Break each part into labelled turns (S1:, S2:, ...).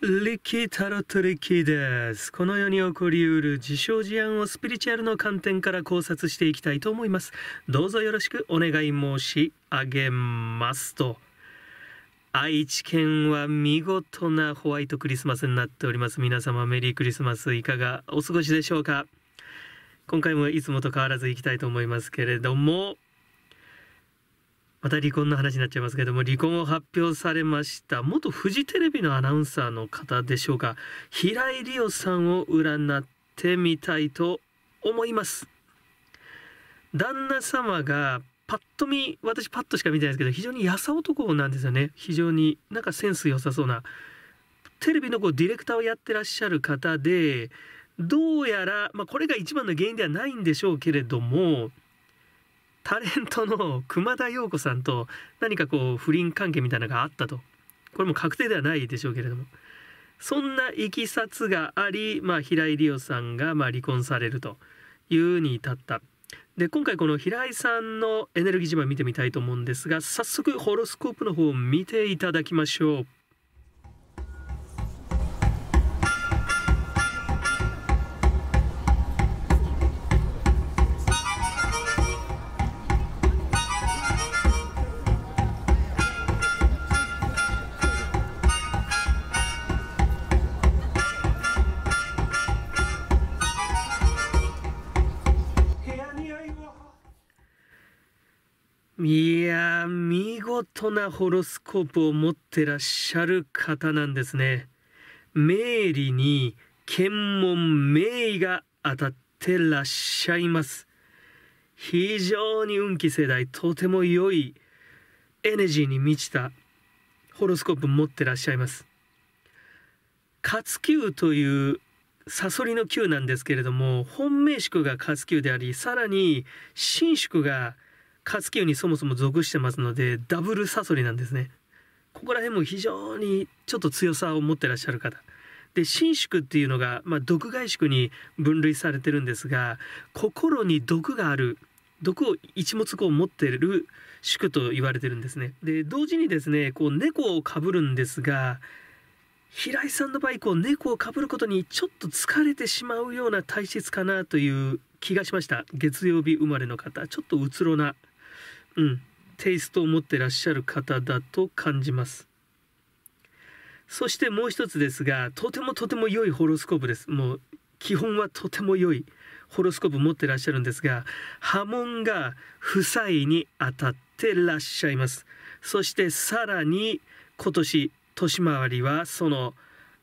S1: リッキータロットリッキーです。この世に起こりうる自称事案をスピリチュアルの観点から考察していきたいと思います。どうぞよろしくお願い申し上げますと。愛知県は見事なホワイトクリスマスになっております。皆様メリークリスマスいかがお過ごしでしょうか今回もいつもと変わらず行きたいと思いますけれども、また離婚の話になっちゃいますけども離婚を発表されました元フジテレビのアナウンサーの方でしょうか平井理央さんを占ってみたいと思います旦那様がパッと見私パッとしか見てないですけど非常にやさ男なんですよね非常になんかセンス良さそうなテレビのこうディレクターをやってらっしゃる方でどうやら、まあ、これが一番の原因ではないんでしょうけれどもタレントの熊田曜子さんと何かこう不倫関係みたいなのがあったとこれも確定ではないでしょうけれどもそんないきさつがあり、まあ、平井理央さんがま離婚されるというに至ったで今回この平井さんのエネルギー自慢見てみたいと思うんですが早速ホロスコープの方を見ていただきましょう。いや見事なホロスコープを持ってらっしゃる方なんですね。名理に検問名医が当たってらっしゃいます。非常に運気世代、とても良いエネジーに満ちたホロスコープ持ってらっしゃいます。活球というサソリの球なんですけれども、本命宿が活球であり、さらに新宿が活気にそもそも属してますのでダブルサソリなんですねここら辺も非常にちょっと強さを持ってらっしゃる方で伸縮っていうのが、まあ、毒外縮に分類されてるんですが心に毒がある毒を一物こう持ってる宿と言われてるんですねで同時にですねこう猫をかぶるんですが平井さんの場合こう猫をかぶることにちょっと疲れてしまうような体質かなという気がしました月曜日生まれの方ちょっとうつろなうん、テイストを持ってらっしゃる方だと感じますそしてもう一つですがとてもとても良いホロスコープですもう基本はとても良いホロスコープ持ってらっしゃるんですが波紋が夫妻に当たってらっしゃいますそしてさらに今年年回りはその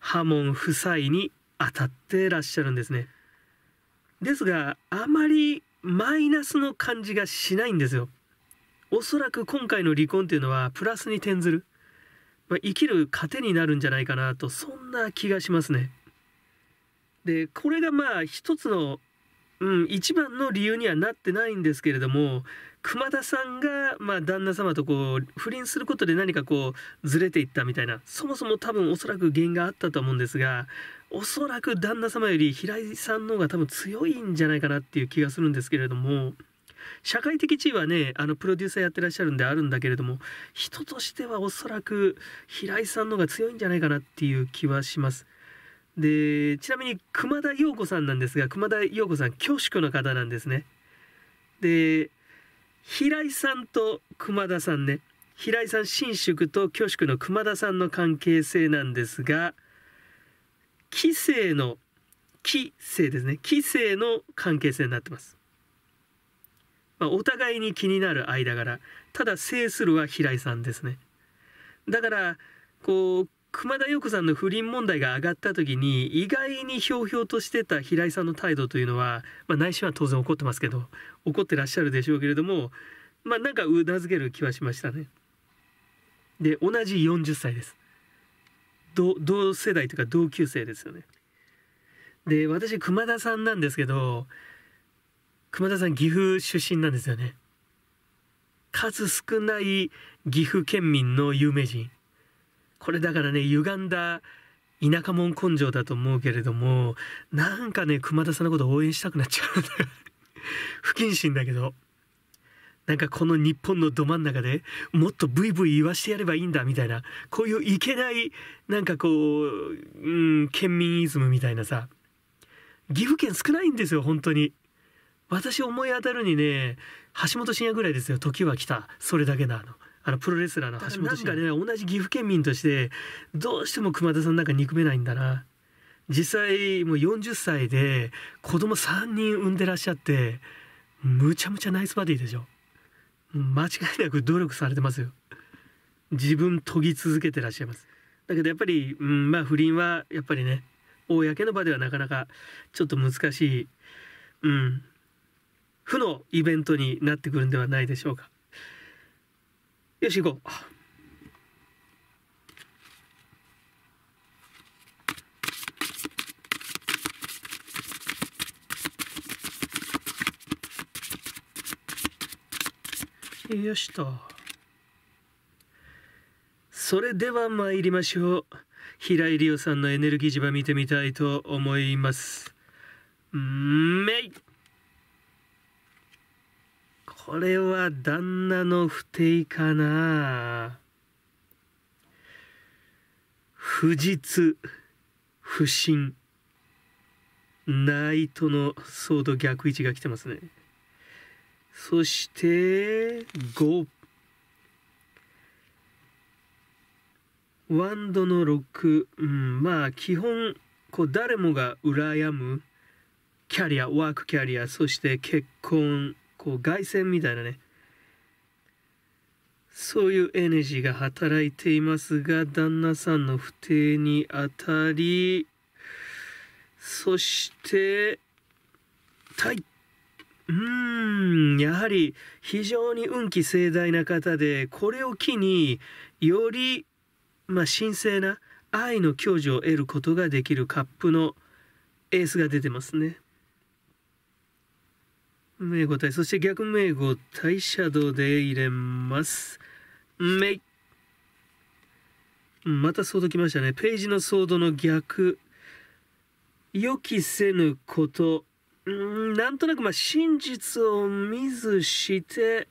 S1: 波紋夫妻に当たってらっしゃるんですねですがあまりマイナスの感じがしないんですよおそらく今回の離婚っていうのはプラスに転ずる、まあ、生きる糧になるんじゃないかなとそんな気がしますね。でこれがまあ一つの、うん、一番の理由にはなってないんですけれども熊田さんが、まあ、旦那様とこう不倫することで何かこうずれていったみたいなそもそも多分おそらく原因があったと思うんですがおそらく旦那様より平井さんの方が多分強いんじゃないかなっていう気がするんですけれども。社会的地位はねあのプロデューサーやってらっしゃるんであるんだけれども人としてはおそらく平井さんの方が強いんじゃないかなっていう気はします。でちなみに熊田陽子さんなんですが熊田陽子さん恐縮の方なんですね。で平井さんと熊田さんね平井さん新宿と恐縮の熊田さんの関係性なんですが棋聖の棋聖ですね棋聖の関係性になってます。まあ、お互いに気になる間柄ただ制するは平井さんですねだからこう熊田曜子さんの不倫問題が上がった時に意外にひょうひょうとしてた平井さんの態度というのは、まあ、内心は当然怒ってますけど怒ってらっしゃるでしょうけれどもまあなんかうなずける気はしましたね。で同じ40歳です。同世代というか同級生ですよね。で私熊田さんなんですけど熊田さん岐阜出身なんですよね数少ない岐阜県民の有名人これだからね歪んだ田舎門根性だと思うけれどもなんかね熊田さんのこと応援したくなっちゃうんだ 不謹慎だけどなんかこの日本のど真ん中でもっとブイブイ言わしてやればいいんだみたいなこういういけないなんかこう、うん、県民イズムみたいなさ岐阜県少ないんですよ本当に私思い当たるにね橋本真也ぐらいですよ時は来たそれだけだの。あのプロレスラーの橋本真也かね同じ岐阜県民としてどうしても熊田さんなんか憎めないんだな実際もう40歳で子供3人産んでらっしゃってむちゃむちゃナイスバディでしょ間違いなく努力されてますよ自分研ぎ続けてらっしゃいますだけどやっぱり、うん、まあ不倫はやっぱりね公の場ではなかなかちょっと難しい、うん、負のイベントになってくるんではないでしょうかよし行こうよしとそれでは参りましょう平井理央さんのエネルギー磁場見てみたいと思いますめいこれは旦那の不定かな不実不信ないとのソード逆位置が来てますねそして5ワンドの6、うん、まあ基本こう誰もが羨むキャリアワークキャリアそして結婚こう凱旋みたいなねそういうエネルギーが働いていますが旦那さんの不定にあたりそしてタイうーんやはり非常に運気盛大な方でこれを機により、まあ、神聖な愛の享受を得ることができるカップのエースが出てますね。名語体そして逆名語体シャドウで入れますめいまたソードきましたねページのソードの逆予期せぬことんなんとなくまあ真実を見ずして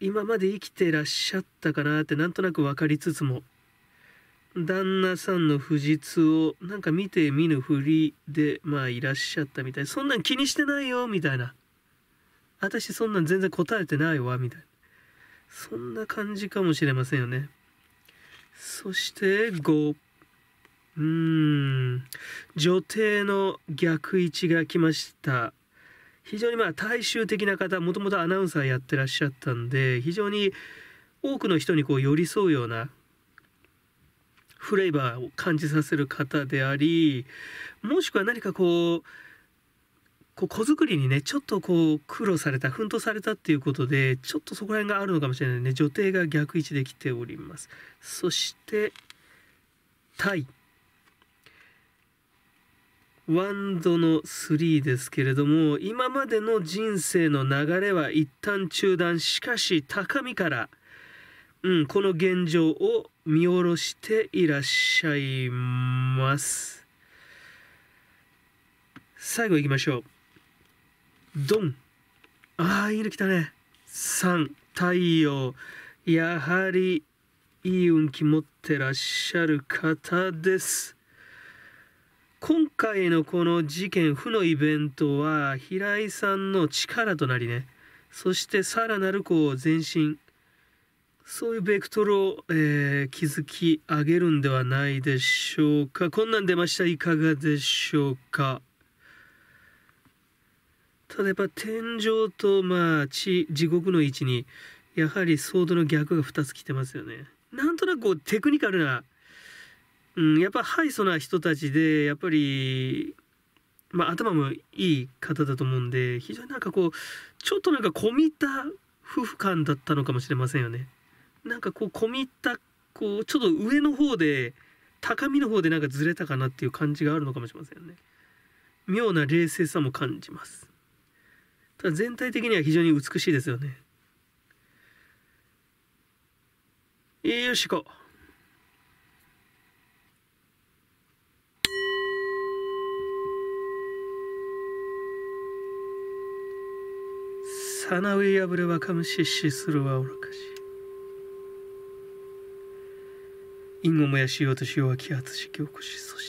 S1: 今まで生きてらっしゃったかなってなんとなく分かりつつも旦那さんの不実をなんか見て見ぬふりでまあいらっしゃったみたいそんなん気にしてないよみたいな私そんなん全然答えてないわ、みたいな。そんな感じかもしれませんよね。そして5。うーん。女帝の逆位置が来ました。非常にまあ大衆的な方、もともとアナウンサーやってらっしゃったんで、非常に多くの人にこう寄り添うようなフレーバーを感じさせる方であり、もしくは何かこう、こう子作りにねちょっとこう苦労された奮闘されたっていうことでちょっとそこら辺があるのかもしれないね女帝が逆位置できておりますそしてタイワンドの3ですけれども今までの人生の流れは一旦中断しかし高みから、うん、この現状を見下ろしていらっしゃいます最後いきましょうドンああいいの来たね3太陽やはりいい運気持ってらっしゃる方です今回のこの事件負のイベントは平井さんの力となりねそしてさらなるこう前進そういうベクトルを、えー、築き上げるんではないでしょうかこんなん出ましたいかがでしょうかただやっぱ天井とまあ地地獄の位置にやはりソードの逆が2つ来てますよね。なんとなくこうテクニカルな、うん、やっぱハイソな人たちでやっぱり、まあ、頭もいい方だと思うんで非常になんかこうちょっとなんか込みた夫婦感だったのかもしれませんよね。なんかこう込み入ったこうちょっと上の方で高みの方でなんかずれたかなっていう感じがあるのかもしれませんよね。妙な冷静さも感じます。全体的には非常に美しいですよねよしこさなうえやぶれはかむししするはおろかし因をもやしようとしようは揮発しき起こしそし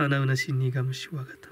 S1: 사나우나신니가무시와같다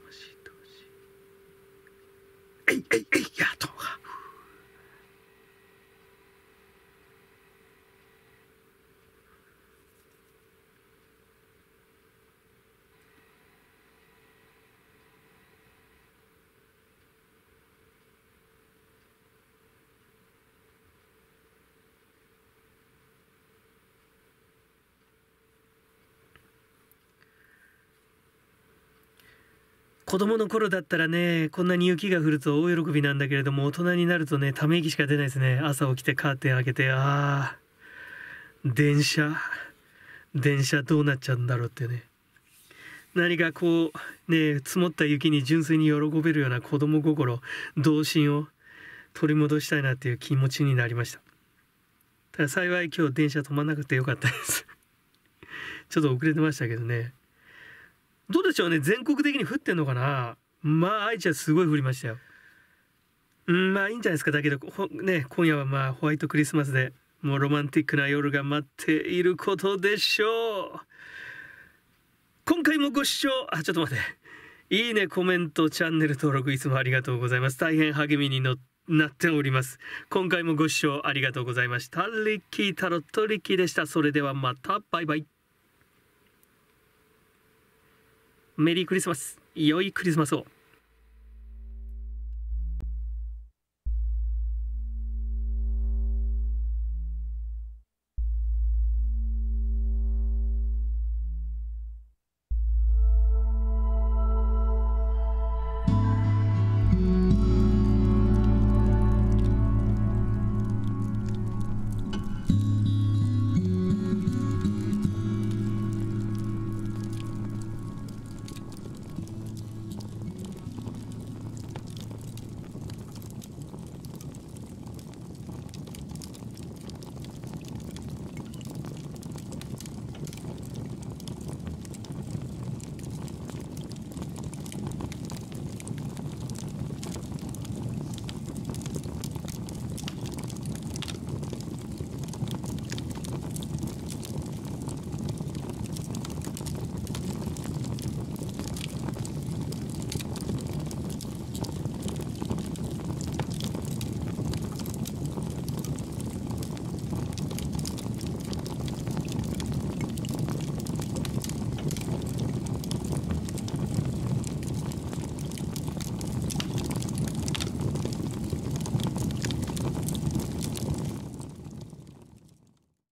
S1: 子供の頃だったらねこんなに雪が降ると大喜びなんだけれども大人になるとねため息しか出ないですね朝起きてカーテン開けてああ電車電車どうなっちゃうんだろうってね何かこうね積もった雪に純粋に喜べるような子供心童心を取り戻したいなっていう気持ちになりましたただ幸い今日電車止まんなくてよかったですちょっと遅れてましたけどねどうでしょうね、全国的に降ってんのかな。まあ、愛知はすごい降りましたよ。うん、まあいいんじゃないですか。だけど、ね、今夜はまあホワイトクリスマスで、もうロマンティックな夜が待っていることでしょう。今回もご視聴、あ、ちょっと待って。いいね、コメント、チャンネル登録、いつもありがとうございます。大変励みになっております。今回もご視聴ありがとうございました。リッキータロットリッキーでした。それではまた、バイバイ。メリークリスマス良いクリスマスを